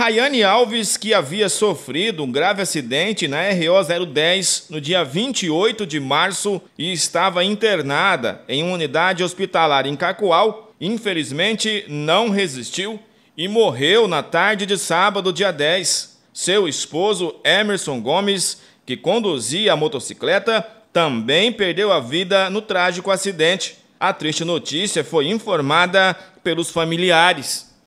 Rayane Alves, que havia sofrido um grave acidente na RO 010 no dia 28 de março e estava internada em uma unidade hospitalar em Cacoal, infelizmente não resistiu e morreu na tarde de sábado, dia 10. Seu esposo, Emerson Gomes, que conduzia a motocicleta, também perdeu a vida no trágico acidente. A triste notícia foi informada pelos familiares.